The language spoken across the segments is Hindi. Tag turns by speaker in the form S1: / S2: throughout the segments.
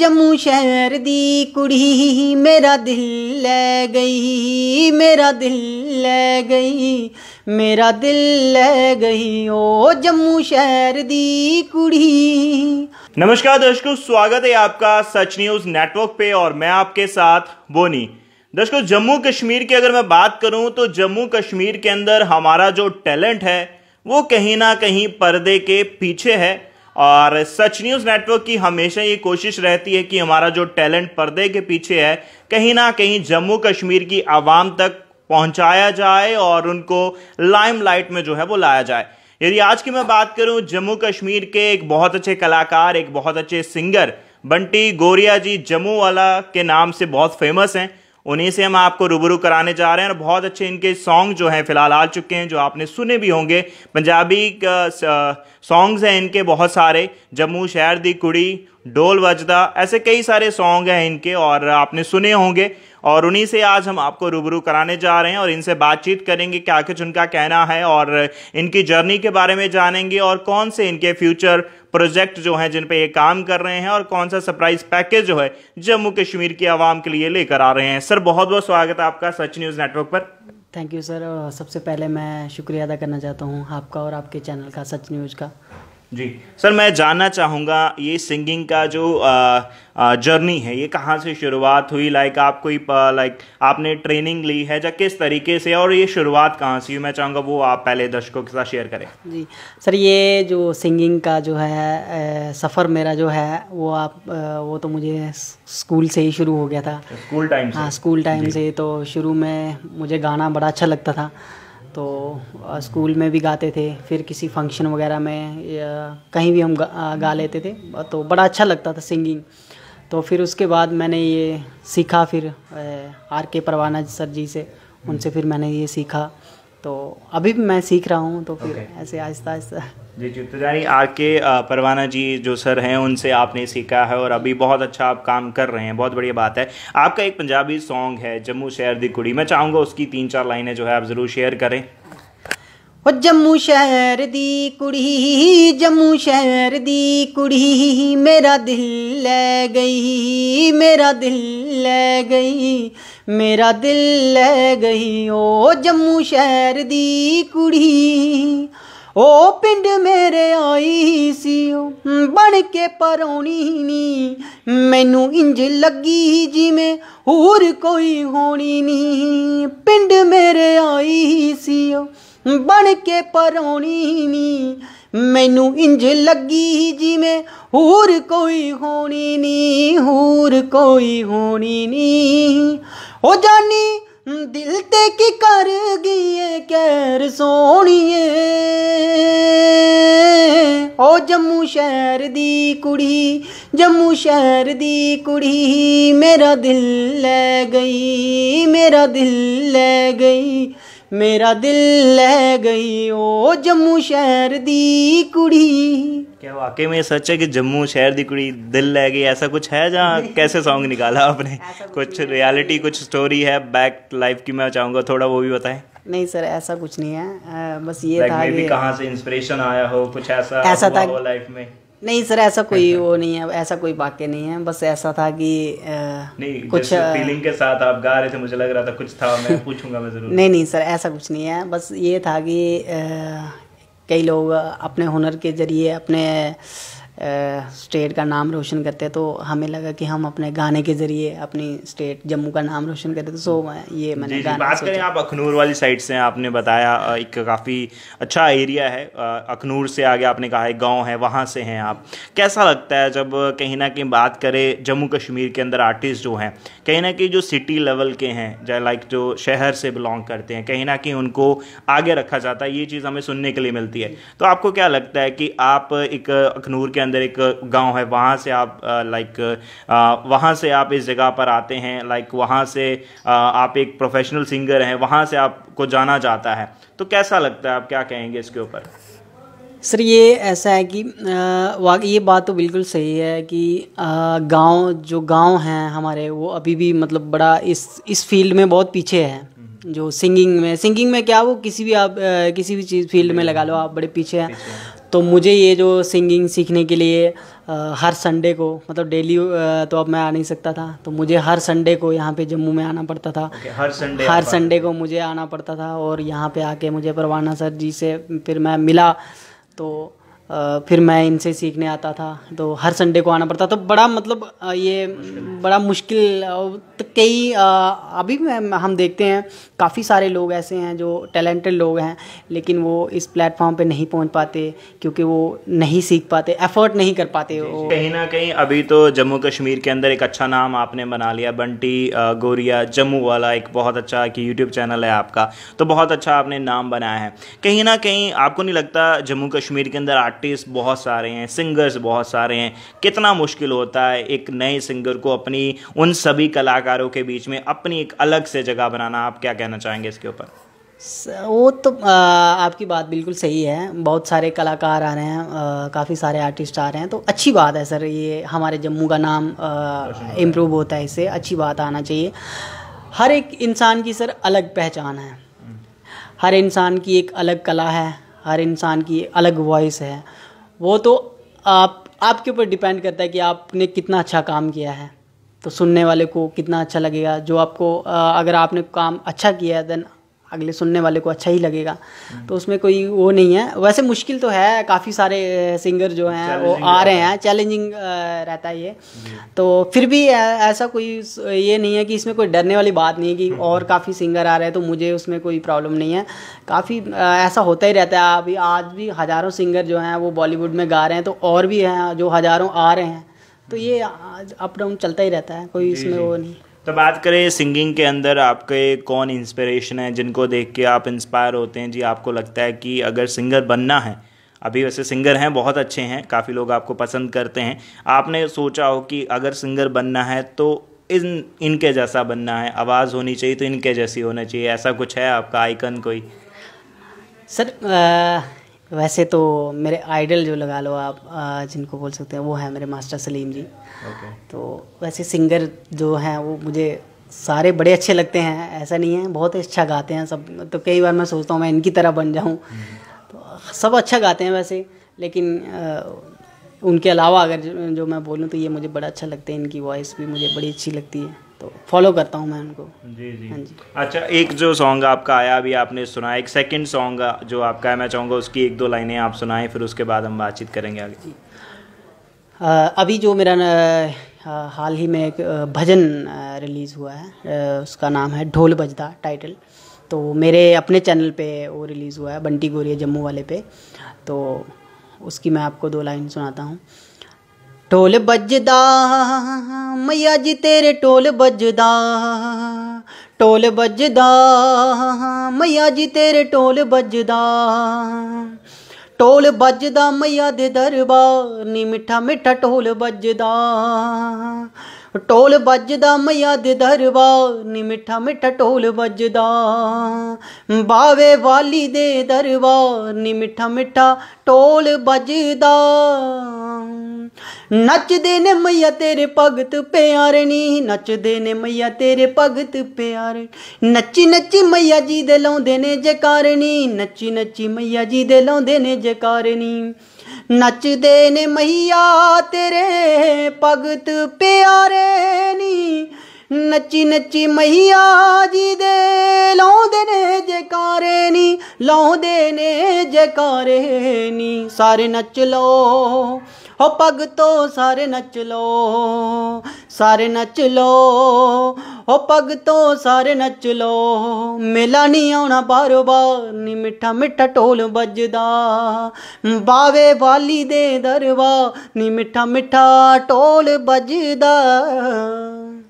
S1: जम्मू शहर दी कुड़ी मेरा दिल ले गई मेरा दिल ले गई मेरा दिल ले गई ओ जम्मू शहर दी कुड़ी
S2: नमस्कार दर्शकों स्वागत है आपका सच न्यूज नेटवर्क पे और मैं आपके साथ बोनी दर्शकों जम्मू कश्मीर की अगर मैं बात करूं तो जम्मू कश्मीर के अंदर हमारा जो टैलेंट है वो कहीं ना कहीं पर्दे के पीछे है और सच न्यूज़ नेटवर्क की हमेशा ये कोशिश रहती है कि हमारा जो टैलेंट पर्दे के पीछे है कहीं ना कहीं जम्मू कश्मीर की आवाम तक पहुंचाया जाए और उनको लाइमलाइट में जो है वो लाया जाए यदि आज की मैं बात करूं जम्मू कश्मीर के एक बहुत अच्छे कलाकार एक बहुत अच्छे सिंगर बंटी गोरिया जी जम्मू वाला के नाम से बहुत फेमस हैं उन्हीं से हम आपको रूबरू कराने जा रहे हैं और बहुत अच्छे इनके सॉन्ग जो हैं फिलहाल आ चुके हैं जो आपने सुने भी होंगे पंजाबी सॉन्ग्स हैं इनके बहुत सारे जम्मू शहर दी कुड़ी डोल वजदा ऐसे कई सारे सॉन्ग हैं इनके और आपने सुने होंगे और उन्हीं से आज हम आपको रूबरू कराने जा रहे हैं और इनसे बातचीत करेंगे क्या कुछ उनका कहना है और इनकी जर्नी के बारे में जानेंगे और कौन से इनके फ्यूचर प्रोजेक्ट जो हैं जिन पे ये काम कर रहे हैं और कौन सा सरप्राइज पैकेज जो है जम्मू कश्मीर की आवाम के लिए लेकर आ रहे हैं सर बहुत बहुत स्वागत है आपका सच न्यूज़ नेटवर्क
S1: पर थैंक यू सर सबसे पहले मैं शुक्रिया अदा करना चाहता हूँ आपका और आपके चैनल का सच न्यूज़ का
S2: जी सर मैं जानना चाहूँगा ये सिंगिंग का जो जर्नी है ये कहाँ से शुरुआत हुई लाइक आप कोई लाइक आपने ट्रेनिंग ली है या किस तरीके से और ये शुरुआत कहाँ से हुई मैं चाहूँगा वो आप पहले दर्शकों के साथ शेयर करें जी
S1: सर ये जो सिंगिंग का जो है सफ़र मेरा जो है वो आप वो तो मुझे स्कूल से ही शुरू हो गया था स्कूल टाइम हाँ स्कूल टाइम से तो शुरू में मुझे गाना बड़ा अच्छा लगता था तो स्कूल में भी गाते थे फिर किसी फंक्शन वगैरह में या कहीं भी हम गा, गा लेते थे तो बड़ा अच्छा लगता था सिंगिंग तो फिर उसके बाद मैंने ये सीखा फिर आर के परवाना सर जी से उनसे फिर मैंने ये सीखा तो अभी भी मैं सीख रहा हूँ तो फिर okay. ऐसे आहिस्ता आहिस्ता
S2: जी जी तो यानी आर के परवाना जी जो सर हैं उनसे आपने सीखा है और अभी बहुत अच्छा आप काम कर रहे हैं बहुत बढ़िया बात है आपका एक पंजाबी सॉन्ग है जम्मू शहर दी कुड़ी मैं चाहूँगा उसकी तीन चार लाइनें जो है आप ज़रूर शेयर करें
S1: वो जम्मू शहर दी कुड़ी जम्मू शहर दी कुड़ी मेरा दिल ले गई मेरा दिल ले गई मेरा दिल ले गई ओ जम्मू शहर दी कुड़ी ਉਹ ਪਿੰਡ ਮੇਰੇ ਆਈ ਸੀ ਉਹ ਬਣ ਕੇ ਪਰੌਣੀ ਨੀ ਮੈਨੂੰ ਇੰਜ ਲੱਗੀ ਜਿਵੇਂ ਹੋਰ ਕੋਈ ਹੋਣੀ ਨੀ ਪਿੰਡ ਮੇਰੇ ਆਈ ਸੀ ਉਹ ਬਣ ਕੇ ਪਰੌਣੀ ਨੀ ਮੈਨੂੰ ਇੰਜ ਲੱਗੀ ਜਿਵੇਂ ਹੋਰ ਕੋਈ ਹੋਣੀ ਨੀ ਹੋਰ ਕੋਈ ਹੋਣੀ ਨੀ ਉਹ ਜਾਨੀ ਦਿਲ ਤੇ ਕੀ ਕਰ ਗਈ ਏ ਕਹਿਰ ਸੋਣੀਏ ਓ ਜੰਮੂ ਸ਼ਹਿਰ ਦੀ ਕੁੜੀ ਜੰਮੂ ਸ਼ਹਿਰ ਦੀ ਕੁੜੀ ਮੇਰਾ ਦਿਲ ਲੈ ਗਈ ਮੇਰਾ ਦਿਲ ਲੈ ਗਈ मेरा दिल ले गई ओ जम्मू शहर दी कुड़ी
S2: क्या वाकई में सच है कि जम्मू शहर दी कुड़ी दिल ले गई ऐसा कुछ है जहाँ कैसे सॉन्ग निकाला आपने कुछ रियलिटी कुछ स्टोरी है बैक लाइफ की मैं चाहूँगा थोड़ा वो भी बताएं
S1: नहीं सर ऐसा कुछ नहीं है आ, बस ये like था कहाँ
S2: से इंस्पिरेशन आया हो कुछ ऐसा ऐसा था लाइफ में
S1: नहीं सर ऐसा कोई वो नहीं है ऐसा कोई वाक्य नहीं है बस ऐसा था कि नहीं कुछ फीलिंग
S2: के साथ आप गा रहे थे मुझे लग रहा था कुछ था मैं पूछूंगा मैं जरूर नहीं नहीं
S1: सर ऐसा कुछ नहीं है बस ये था कि कई लोग अपने हुनर के जरिए अपने स्टेट का नाम रोशन करते हैं तो हमें लगा कि हम अपने गाने के जरिए अपनी स्टेट जम्मू का नाम रोशन करते तो सो ये मैंने जी, जी, बात करें आप
S2: अखनूर वाली साइड से आपने बताया एक काफ़ी अच्छा एरिया है अखनूर से आगे आपने कहा एक गांव है वहाँ से हैं आप कैसा लगता है जब कहीं ना कहीं बात करें जम्मू कश्मीर के अंदर आर्टिस्ट जो हैं कहीं ना कहीं जो सिटी लेवल के हैं जै लाइक जो शहर से बिलोंग करते हैं कहीं ना कहीं उनको आगे रखा जाता है ये चीज़ हमें सुनने के लिए मिलती है तो आपको क्या लगता है कि आप एक अखनूर के अंदर एक गांव है वहाँ से आप लाइक वहाँ से आप इस जगह पर आते हैं लाइक वहाँ से आप एक प्रोफेशनल सिंगर हैं वहाँ से आपको जाना जाता है तो कैसा लगता है आप क्या कहेंगे इसके ऊपर
S1: सर ये ऐसा है कि आ, ये बात तो बिल्कुल सही है कि गांव जो गांव हैं हमारे वो अभी भी मतलब बड़ा इस इस फील्ड में बहुत पीछे है हम्म। जो सिंगिंग में सिंगिंग में क्या वो किसी भी आप किसी भी चीज़ फील्ड में लगा लो आप बड़े पीछे हैं तो मुझे ये जो सिंगिंग सीखने के लिए हर संडे को मतलब डेली तो अब मैं आ नहीं सकता था तो मुझे हर संडे को यहाँ पे जम्मू में आना पड़ता था okay, हर संडे हर संडे को मुझे आना पड़ता था और यहाँ पे आके मुझे परवाना सर जी से फिर मैं मिला तो फिर मैं इनसे सीखने आता था तो हर संडे को आना पड़ता तो बड़ा मतलब ये बड़ा मुश्किल तो कई अभी हम देखते हैं काफ़ी सारे लोग ऐसे हैं जो टैलेंटेड लोग हैं लेकिन वो इस प्लेटफॉर्म पे नहीं पहुंच पाते क्योंकि वो नहीं सीख पाते एफर्ट नहीं कर पाते वो कहीं
S2: ना कहीं अभी तो जम्मू कश्मीर के अंदर एक अच्छा नाम आपने बना लिया बंटी गोरिया जम्मू वाला एक बहुत अच्छा कि यूट्यूब चैनल है आपका तो बहुत अच्छा आपने नाम बनाया है कहीं ना कहीं आपको नहीं लगता जम्मू कश्मीर के अंदर आर्ट आर्टिस्ट बहुत सारे हैं सिंगर्स बहुत सारे हैं कितना मुश्किल होता है एक नए सिंगर को अपनी उन सभी कलाकारों के बीच में अपनी एक अलग से जगह बनाना आप क्या कहना चाहेंगे इसके ऊपर
S1: वो तो आ, आपकी बात बिल्कुल सही है बहुत सारे कलाकार आ रहे हैं काफ़ी सारे आर्टिस्ट आ रहे हैं तो अच्छी बात है सर ये हमारे जम्मू का नाम इम्प्रूव होता है इससे अच्छी बात आना चाहिए हर एक इंसान की सर अलग पहचान है हम्म। हर इंसान की एक अलग कला है हर इंसान की अलग वॉइस है वो तो आप आपके ऊपर डिपेंड करता है कि आपने कितना अच्छा काम किया है तो सुनने वाले को कितना अच्छा लगेगा जो आपको अगर आपने काम अच्छा किया है देन अगले सुनने वाले को अच्छा ही लगेगा तो उसमें कोई वो नहीं है वैसे मुश्किल तो है काफ़ी सारे सिंगर जो हैं वो आ रहे हैं चैलेंजिंग रहता है ये तो फिर भी ऐसा कोई ये नहीं है कि इसमें कोई डरने वाली बात नहीं है कि और काफ़ी सिंगर आ रहे हैं तो मुझे उसमें कोई प्रॉब्लम नहीं है काफ़ी ऐसा होता ही रहता है अभी आज भी हज़ारों सिंगर जो हैं वो बॉलीवुड में गा रहे हैं तो और भी हैं जो हज़ारों आ रहे हैं तो ये अप डाउन चलता ही रहता है कोई इसमें वो नहीं
S2: तो बात करें सिंगिंग के अंदर आपके कौन इंस्पिरेशन है जिनको देख के आप इंस्पायर होते हैं जी आपको लगता है कि अगर सिंगर बनना है अभी वैसे सिंगर हैं बहुत अच्छे हैं काफ़ी लोग आपको पसंद करते हैं आपने सोचा हो कि अगर सिंगर बनना है तो इन इनके जैसा बनना है आवाज़ होनी चाहिए तो इनके जैसी होना चाहिए ऐसा कुछ है आपका आइकन कोई
S1: सर आ... वैसे तो मेरे आइडल जो लगा लो आप जिनको बोल सकते हैं वो है मेरे मास्टर सलीम जी okay. तो वैसे सिंगर जो हैं वो मुझे सारे बड़े अच्छे लगते हैं ऐसा नहीं है बहुत अच्छा गाते हैं सब तो कई बार मैं सोचता हूँ मैं इनकी तरह बन जाऊँ mm-hmm. तो सब अच्छा गाते हैं वैसे लेकिन आ, उनके अलावा अगर जो मैं बोलूँ तो ये मुझे बड़ा अच्छा लगता है इनकी वॉइस भी मुझे बड़ी अच्छी लगती है तो फॉलो करता हूँ मैं उनको जी जी हाँ जी
S2: अच्छा एक जो सॉन्ग आपका आया अभी आपने सुना एक सेकंड सॉन्ग जो आपका है मैं चाहूँगा उसकी एक दो लाइनें आप सुनाएं फिर उसके बाद हम बातचीत करेंगे आगे जी
S1: आ, अभी जो मेरा आ, हाल ही में एक भजन रिलीज़ हुआ है उसका नाम है ढोल बजदा टाइटल तो मेरे अपने चैनल पे वो रिलीज़ हुआ है बंटी गोरिया जम्मू वाले पे तो उसकी मैं आपको दो लाइन सुनाता हूँ ਢੋਲ ਵੱਜਦਾ ਮਈਆ ਜੀ ਤੇਰੇ ਢੋਲ ਵੱਜਦਾ ਢੋਲ ਵੱਜਦਾ ਮਈਆ ਜੀ ਤੇਰੇ ਢੋਲ ਵੱਜਦਾ ਢੋਲ ਵੱਜਦਾ ਮਈਆ ਦੇ ਦਰਬਾਰ ਨੀ ਮਿੱਠਾ ਮਿੱਠਾ ਢੋਲ ਵੱਜਦਾ ਟੋਲ ਵੱਜਦਾ ਮਈਆ ਦੇ ਦਰਬਾਰ ਨੀ ਮਿੱਠਾ ਮਿੱਠਾ ਟੋਲ ਵੱਜਦਾ ਬਾਵੇ ਵਾਲੀ ਦੇ ਦਰਬਾਰ ਨੀ ਮਿੱਠਾ ਮਿੱਠਾ ਟੋਲ ਵੱਜਦਾ ਨੱਚਦੇ ਨੇ ਮਈਆ ਤੇਰੇ ਭਗਤ ਪਿਆਰੇ ਨੀ ਨੱਚਦੇ ਨੇ ਮਈਆ ਤੇਰੇ ਭਗਤ ਪਿਆਰੇ ਨੱਚੀ ਨੱਚੀ ਮਈਆ ਜੀ ਦੇ ਲਾਉਂਦੇ ਨੇ ਜਕਾਰਨੀ ਨੱਚੀ ਨੱਚੀ ਮਈਆ ਜੀ ਦੇ ਲਾਉਂਦੇ ਨੇ ਜਕਾਰਨੀ ਨੱਚਦੇ ਨੇ ਮਹੀਆ ਤੇਰੇ ਭਗਤ ਪਿਆਰੇ ਨੀ ਨੱਚੀ ਨੱਚੀ ਮਹੀਆ ਜੀ ਦੇ ਲਾਉਂਦੇ ਨੇ ਜੈਕਾਰੇ ਨੀ ਲਾਉਂਦੇ ਨੇ ਜੈਕਾਰੇ ਨੀ ਸਾਰੇ ਨੱਚ ਲੋ ਹੋ ਪੱਗ ਤੋਂ ਸਾਰੇ ਨੱਚ ਲੋ ਸਾਰੇ ਨੱਚ ਲੋ ਹੋ ਪੱਗ ਤੋਂ ਸਾਰੇ ਨੱਚ ਲੋ ਮੇਲਾ ਨਹੀਂ ਆਉਣਾ ਬਾਰੋ ਬਾਰ ਨੀ ਮਿੱਠਾ ਮਿੱਠਾ ਢੋਲ ਵੱਜਦਾ ਬਾਵੇ ਵਾਲੀ ਦੇ ਦਰਵਾ ਨੀ ਮਿੱਠਾ ਮਿੱਠਾ ਢੋਲ ਵੱਜਦਾ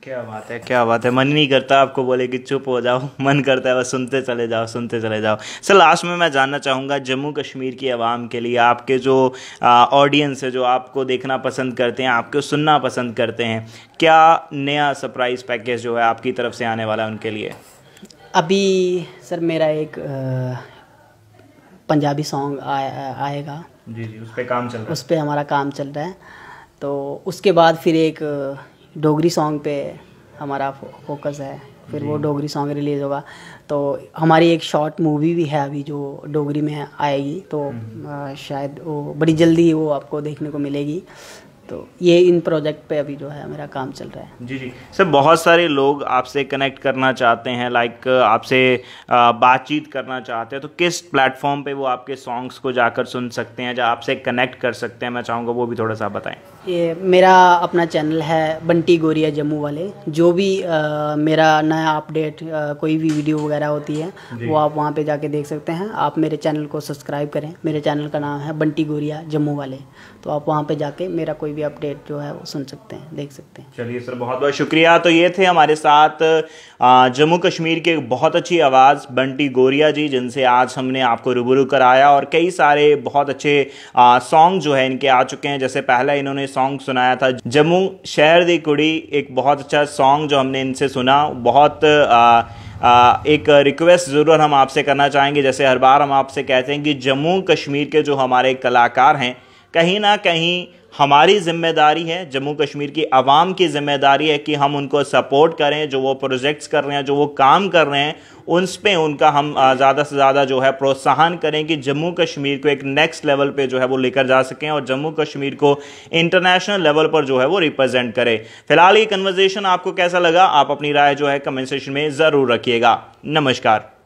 S2: क्या बात है क्या बात है मन नहीं करता आपको बोले कि चुप हो जाओ मन करता है बस सुनते चले जाओ सुनते चले जाओ सर लास्ट में मैं जानना चाहूँगा जम्मू कश्मीर की आवाम के लिए आपके जो ऑडियंस है जो आपको देखना पसंद करते हैं आपको सुनना पसंद करते हैं क्या नया सरप्राइज़ पैकेज जो है आपकी तरफ से आने वाला है उनके लिए
S1: अभी सर मेरा एक पंजाबी सॉन्ग आएगा
S2: जी जी उस पर काम चल रहा है उस
S1: पर हमारा काम चल रहा है तो उसके बाद फिर एक डोगरी सॉन्ग पे हमारा फोकस है फिर वो डोगरी सॉन्ग रिलीज़ होगा तो हमारी एक शॉर्ट मूवी भी है अभी जो डोगरी में आएगी तो हम्म। शायद वो बड़ी जल्दी वो आपको देखने को मिलेगी तो ये इन प्रोजेक्ट पे अभी जो है मेरा काम चल रहा है
S2: जी जी सर बहुत सारे लोग आपसे कनेक्ट करना चाहते हैं लाइक आपसे बातचीत करना चाहते हैं तो किस प्लेटफॉर्म पे वो आपके सॉन्ग्स को जाकर सुन सकते हैं या आपसे कनेक्ट कर सकते हैं मैं चाहूँगा वो भी थोड़ा सा बताएं
S1: ये मेरा अपना चैनल है बंटी गोरिया जम्मू वाले जो भी आ, मेरा नया अपडेट कोई भी वीडियो वगैरह होती है वो आप वहाँ पर जाके देख सकते हैं आप मेरे चैनल को सब्सक्राइब करें मेरे चैनल का नाम है बंटी गोरिया जम्मू वाले तो आप वहाँ पर जाके मेरा कोई भी अपडेट जो है वो सुन सकते हैं देख सकते हैं
S2: चलिए सर बहुत बहुत शुक्रिया तो ये थे हमारे साथ जम्मू कश्मीर के बहुत अच्छी आवाज़ बंटी गोरिया जी जिनसे आज हमने आपको रूबरू कराया और कई सारे बहुत अच्छे सॉन्ग जो है इनके आ चुके हैं जैसे पहला इन्होंने सॉन्ग सुनाया था जम्मू शहर दी कुड़ी एक बहुत अच्छा सॉन्ग जो हमने इनसे सुना बहुत आ, आ, एक रिक्वेस्ट ज़रूर हम आपसे करना चाहेंगे जैसे हर बार हम आपसे कहते हैं कि जम्मू कश्मीर के जो हमारे कलाकार हैं कहीं ना कहीं हमारी जिम्मेदारी है जम्मू कश्मीर की आवाम की जिम्मेदारी है कि हम उनको सपोर्ट करें जो वो प्रोजेक्ट्स कर रहे हैं जो वो काम कर रहे हैं उन पे उनका हम ज़्यादा से ज़्यादा जो है प्रोत्साहन करें कि जम्मू कश्मीर को एक नेक्स्ट लेवल पे जो है वो लेकर जा सकें और जम्मू कश्मीर को इंटरनेशनल लेवल पर जो है वो रिप्रेजेंट करें फिलहाल ये कन्वर्जेशन आपको कैसा लगा आप अपनी राय जो है कमेंट सेशन में ज़रूर रखिएगा नमस्कार